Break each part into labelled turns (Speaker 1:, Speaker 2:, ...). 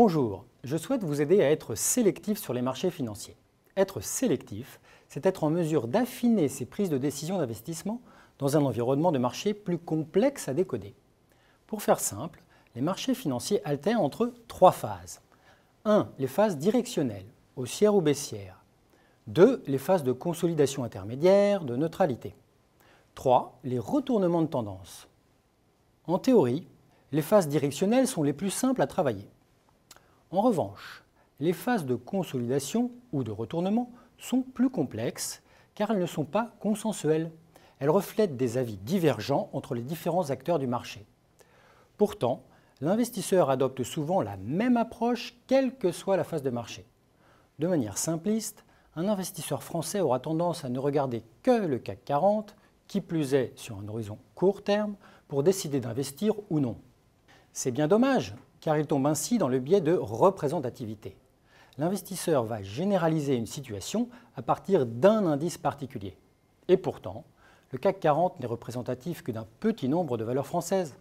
Speaker 1: Bonjour, je souhaite vous aider à être sélectif sur les marchés financiers. Être sélectif, c'est être en mesure d'affiner ses prises de décision d'investissement dans un environnement de marché plus complexe à décoder. Pour faire simple, les marchés financiers altèrent entre trois phases. 1. Les phases directionnelles, haussières ou baissières. 2. Les phases de consolidation intermédiaire, de neutralité. 3. Les retournements de tendance. En théorie, les phases directionnelles sont les plus simples à travailler. En revanche, les phases de consolidation ou de retournement sont plus complexes car elles ne sont pas consensuelles. Elles reflètent des avis divergents entre les différents acteurs du marché. Pourtant, l'investisseur adopte souvent la même approche quelle que soit la phase de marché. De manière simpliste, un investisseur français aura tendance à ne regarder que le CAC 40, qui plus est sur un horizon court terme, pour décider d'investir ou non. C'est bien dommage, car il tombe ainsi dans le biais de représentativité. L'investisseur va généraliser une situation à partir d'un indice particulier. Et pourtant, le CAC 40 n'est représentatif que d'un petit nombre de valeurs françaises.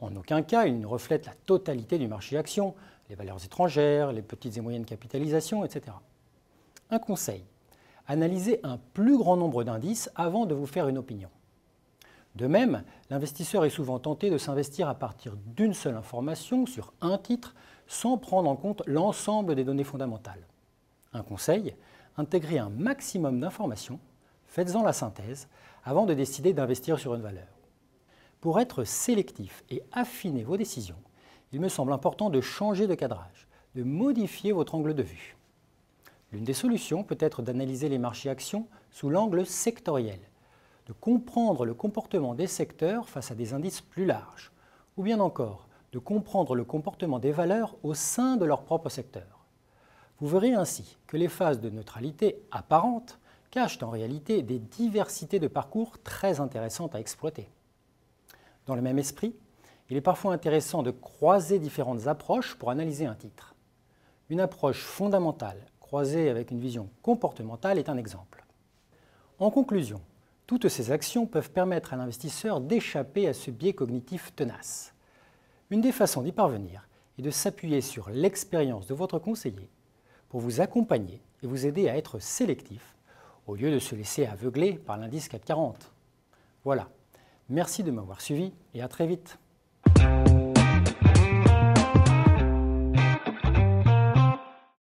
Speaker 1: En aucun cas, il ne reflète la totalité du marché actions, les valeurs étrangères, les petites et moyennes capitalisations, etc. Un conseil, analysez un plus grand nombre d'indices avant de vous faire une opinion. De même, l'investisseur est souvent tenté de s'investir à partir d'une seule information sur un titre sans prendre en compte l'ensemble des données fondamentales. Un conseil, intégrez un maximum d'informations, faites-en la synthèse avant de décider d'investir sur une valeur. Pour être sélectif et affiner vos décisions, il me semble important de changer de cadrage, de modifier votre angle de vue. L'une des solutions peut être d'analyser les marchés actions sous l'angle sectoriel, comprendre le comportement des secteurs face à des indices plus larges, ou bien encore de comprendre le comportement des valeurs au sein de leur propre secteur. Vous verrez ainsi que les phases de neutralité apparentes cachent en réalité des diversités de parcours très intéressantes à exploiter. Dans le même esprit, il est parfois intéressant de croiser différentes approches pour analyser un titre. Une approche fondamentale croisée avec une vision comportementale est un exemple. En conclusion, toutes ces actions peuvent permettre à l'investisseur d'échapper à ce biais cognitif tenace. Une des façons d'y parvenir est de s'appuyer sur l'expérience de votre conseiller pour vous accompagner et vous aider à être sélectif au lieu de se laisser aveugler par l'indice CAC 40. Voilà. Merci de m'avoir suivi et à très vite.